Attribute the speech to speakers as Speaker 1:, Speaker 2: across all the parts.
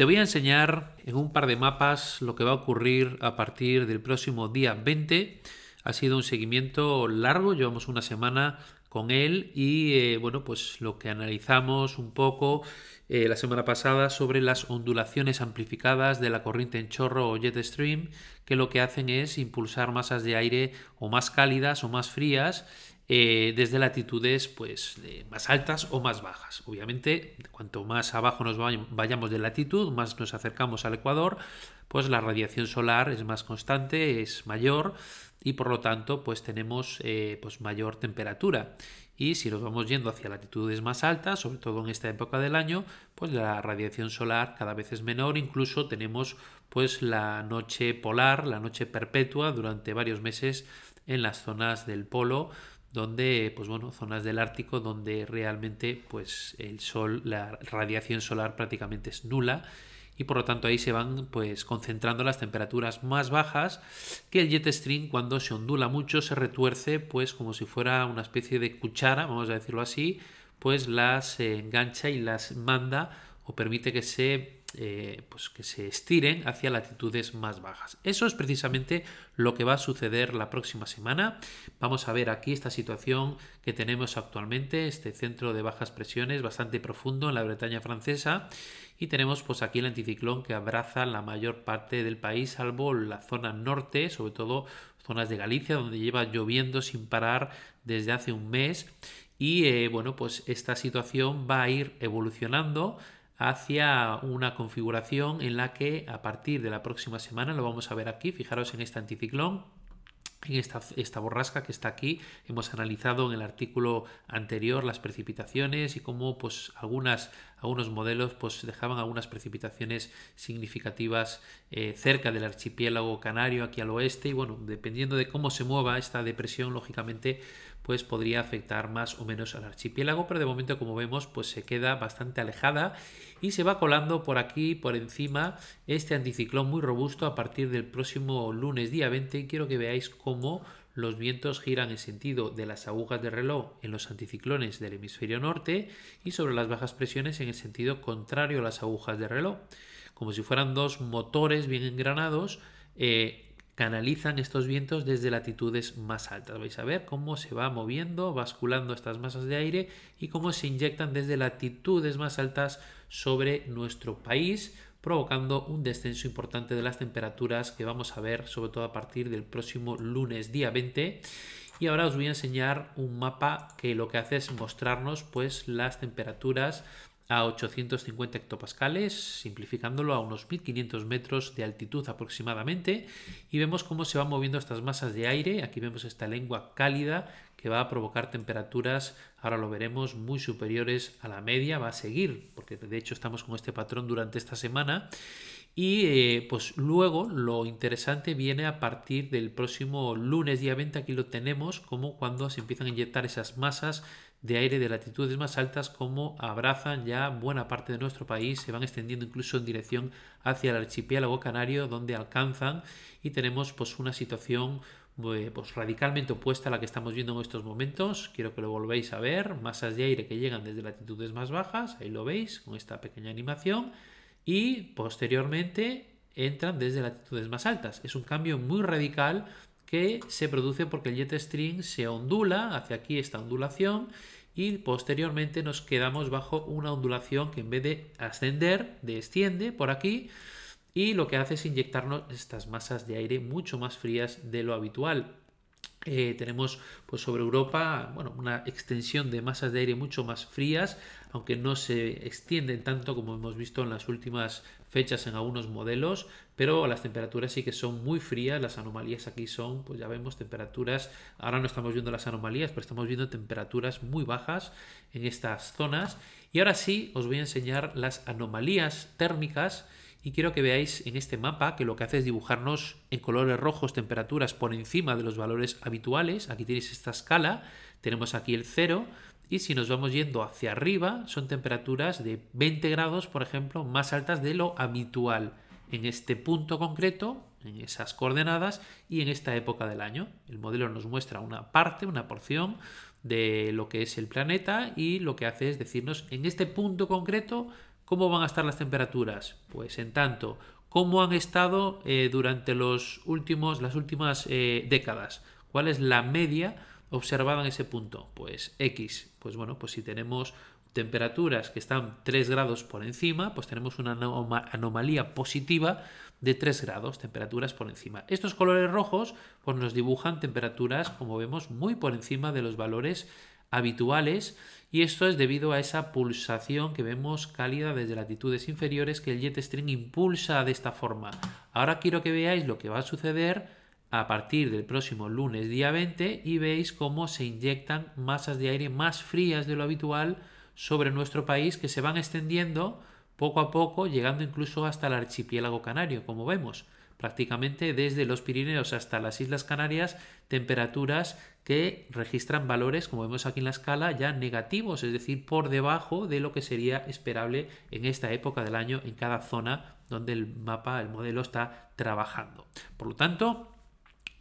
Speaker 1: Te voy a enseñar en un par de mapas lo que va a ocurrir a partir del próximo día 20. Ha sido un seguimiento largo, llevamos una semana con él y eh, bueno, pues lo que analizamos un poco eh, la semana pasada sobre las ondulaciones amplificadas de la corriente en chorro o jet stream, que lo que hacen es impulsar masas de aire o más cálidas o más frías eh, desde latitudes pues, más altas o más bajas. Obviamente, cuanto más abajo nos vayamos de latitud, más nos acercamos al ecuador, pues la radiación solar es más constante, es mayor y por lo tanto pues tenemos eh, pues mayor temperatura y si nos vamos yendo hacia latitudes más altas, sobre todo en esta época del año, pues la radiación solar cada vez es menor, incluso tenemos pues la noche polar, la noche perpetua durante varios meses en las zonas del polo donde, pues bueno, zonas del Ártico donde realmente pues el sol, la radiación solar prácticamente es nula y por lo tanto ahí se van pues concentrando las temperaturas más bajas que el jet stream cuando se ondula mucho se retuerce pues como si fuera una especie de cuchara vamos a decirlo así pues las eh, engancha y las manda o permite que se eh, pues que se estiren hacia latitudes más bajas. Eso es precisamente lo que va a suceder la próxima semana. Vamos a ver aquí esta situación que tenemos actualmente, este centro de bajas presiones bastante profundo en la Bretaña francesa y tenemos pues aquí el anticiclón que abraza la mayor parte del país, salvo la zona norte, sobre todo zonas de Galicia, donde lleva lloviendo sin parar desde hace un mes. Y eh, bueno, pues esta situación va a ir evolucionando hacia una configuración en la que a partir de la próxima semana, lo vamos a ver aquí, fijaros en este anticiclón, en esta, esta, borrasca que está aquí. Hemos analizado en el artículo anterior las precipitaciones y cómo pues, algunas algunos modelos pues dejaban algunas precipitaciones significativas eh, cerca del archipiélago canario aquí al oeste y bueno, dependiendo de cómo se mueva esta depresión, lógicamente pues podría afectar más o menos al archipiélago, pero de momento como vemos pues se queda bastante alejada y se va colando por aquí, por encima, este anticiclón muy robusto a partir del próximo lunes día 20 y quiero que veáis cómo los vientos giran en sentido de las agujas de reloj en los anticiclones del hemisferio norte y sobre las bajas presiones en el sentido contrario a las agujas de reloj. Como si fueran dos motores bien engranados, eh, canalizan estos vientos desde latitudes más altas. Vais a ver cómo se va moviendo, basculando estas masas de aire y cómo se inyectan desde latitudes más altas sobre nuestro país provocando un descenso importante de las temperaturas que vamos a ver sobre todo a partir del próximo lunes día 20 y ahora os voy a enseñar un mapa que lo que hace es mostrarnos pues las temperaturas a 850 hectopascales, simplificándolo a unos 1500 metros de altitud aproximadamente, y vemos cómo se van moviendo estas masas de aire. Aquí vemos esta lengua cálida que va a provocar temperaturas, ahora lo veremos, muy superiores a la media, va a seguir, porque de hecho estamos con este patrón durante esta semana, y eh, pues luego lo interesante viene a partir del próximo lunes día 20, aquí lo tenemos, como cuando se empiezan a inyectar esas masas de aire de latitudes más altas como abrazan ya buena parte de nuestro país, se van extendiendo incluso en dirección hacia el archipiélago canario donde alcanzan y tenemos pues una situación eh, pues radicalmente opuesta a la que estamos viendo en estos momentos. Quiero que lo volvéis a ver, masas de aire que llegan desde latitudes más bajas, ahí lo veis con esta pequeña animación y posteriormente entran desde latitudes más altas. Es un cambio muy radical que se produce porque el jet stream se ondula hacia aquí esta ondulación y posteriormente nos quedamos bajo una ondulación que en vez de ascender, desciende por aquí y lo que hace es inyectarnos estas masas de aire mucho más frías de lo habitual. Eh, tenemos pues sobre Europa una extensión de masas de aire mucho más frías, aunque no se extienden tanto como hemos visto en las últimas fechas en algunos modelos, pero las temperaturas sí que son muy frías, las anomalías aquí son, pues ya vemos, temperaturas, ahora no estamos viendo las anomalías, pero estamos viendo temperaturas muy bajas en estas zonas. Y ahora sí os voy a enseñar las anomalías térmicas y quiero que veáis en este mapa que lo que hace es dibujarnos en colores rojos temperaturas por encima de los valores habituales. Aquí tenéis esta escala, tenemos aquí el cero y si nos vamos yendo hacia arriba, son temperaturas de 20 grados, por ejemplo, más altas de lo habitual en este punto concreto, en esas coordenadas y en esta época del año. El modelo nos muestra una parte, una porción de lo que es el planeta y lo que hace es decirnos en este punto concreto cómo van a estar las temperaturas. Pues en tanto, cómo han estado eh, durante los últimos, las últimas eh, décadas, cuál es la media observado en ese punto? Pues X. Pues bueno, pues si tenemos temperaturas que están 3 grados por encima, pues tenemos una anomalía positiva de 3 grados, temperaturas por encima. Estos colores rojos pues nos dibujan temperaturas, como vemos, muy por encima de los valores habituales y esto es debido a esa pulsación que vemos cálida desde latitudes inferiores que el jet stream impulsa de esta forma. Ahora quiero que veáis lo que va a suceder a partir del próximo lunes día 20 y veis cómo se inyectan masas de aire más frías de lo habitual sobre nuestro país que se van extendiendo poco a poco, llegando incluso hasta el archipiélago canario, como vemos. Prácticamente desde los Pirineos hasta las Islas Canarias, temperaturas que registran valores, como vemos aquí en la escala, ya negativos, es decir, por debajo de lo que sería esperable en esta época del año en cada zona donde el mapa, el modelo está trabajando. Por lo tanto,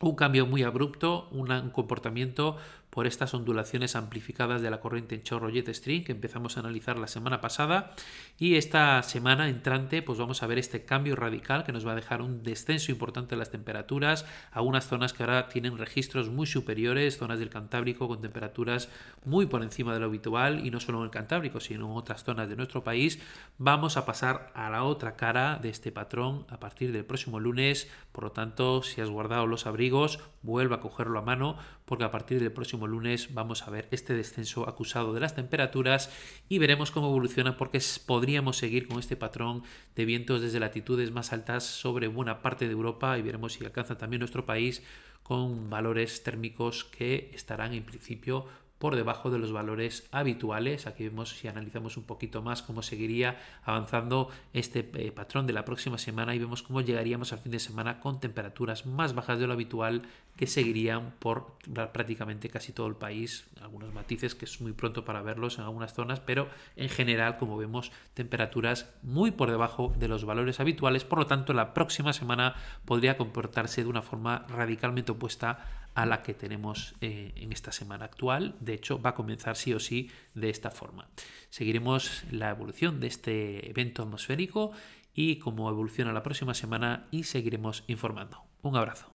Speaker 1: un cambio muy abrupto, un comportamiento por estas ondulaciones amplificadas de la corriente en chorro jet stream que empezamos a analizar la semana pasada y esta semana entrante pues vamos a ver este cambio radical que nos va a dejar un descenso importante de las temperaturas a unas zonas que ahora tienen registros muy superiores, zonas del Cantábrico con temperaturas muy por encima de lo habitual y no solo en el Cantábrico sino en otras zonas de nuestro país vamos a pasar a la otra cara de este patrón a partir del próximo lunes por lo tanto si has guardado los abrigos vuelva a cogerlo a mano porque a partir del próximo lunes vamos a ver este descenso acusado de las temperaturas y veremos cómo evoluciona porque podríamos seguir con este patrón de vientos desde latitudes más altas sobre buena parte de Europa y veremos si alcanza también nuestro país con valores térmicos que estarán en principio por debajo de los valores habituales. Aquí vemos si analizamos un poquito más cómo seguiría avanzando este eh, patrón de la próxima semana y vemos cómo llegaríamos al fin de semana con temperaturas más bajas de lo habitual que seguirían por prácticamente casi todo el país. Algunos matices que es muy pronto para verlos en algunas zonas, pero en general, como vemos, temperaturas muy por debajo de los valores habituales. Por lo tanto, la próxima semana podría comportarse de una forma radicalmente opuesta a la que tenemos eh, en esta semana actual. De hecho, va a comenzar sí o sí de esta forma. Seguiremos la evolución de este evento atmosférico y cómo evoluciona la próxima semana y seguiremos informando. Un abrazo.